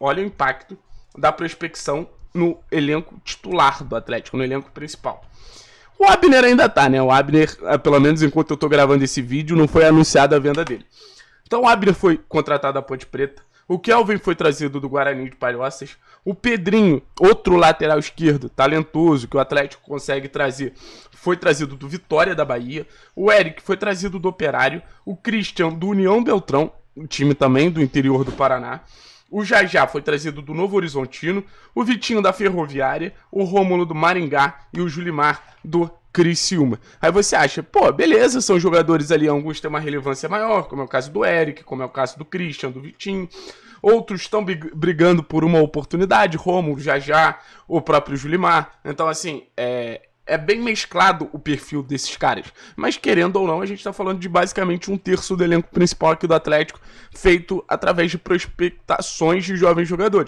olha o impacto da prospecção no elenco titular do Atlético, no elenco principal. O Abner ainda tá, né? O Abner, ah, pelo menos enquanto eu tô gravando esse vídeo, não foi anunciada a venda dele. Então o Abner foi contratado da Ponte Preta, o Kelvin foi trazido do Guarani de Palhoças. O Pedrinho, outro lateral esquerdo, talentoso, que o Atlético consegue trazer, foi trazido do Vitória da Bahia. O Eric foi trazido do Operário. O Christian, do União Beltrão, um time também do interior do Paraná. O Jajá foi trazido do Novo Horizontino, o Vitinho da Ferroviária, o Rômulo do Maringá e o Julimar do Criciúma. Aí você acha, pô, beleza, são jogadores ali, alguns têm uma relevância maior, como é o caso do Eric, como é o caso do Christian, do Vitinho. Outros estão brigando por uma oportunidade, Rômulo, Jajá, o próprio Julimar. Então, assim, é, é bem mesclado o perfil desses caras. Mas querendo ou não, a gente está falando de basicamente um terço do elenco principal aqui do Atlético, feito através de prospectações de jovens jogadores.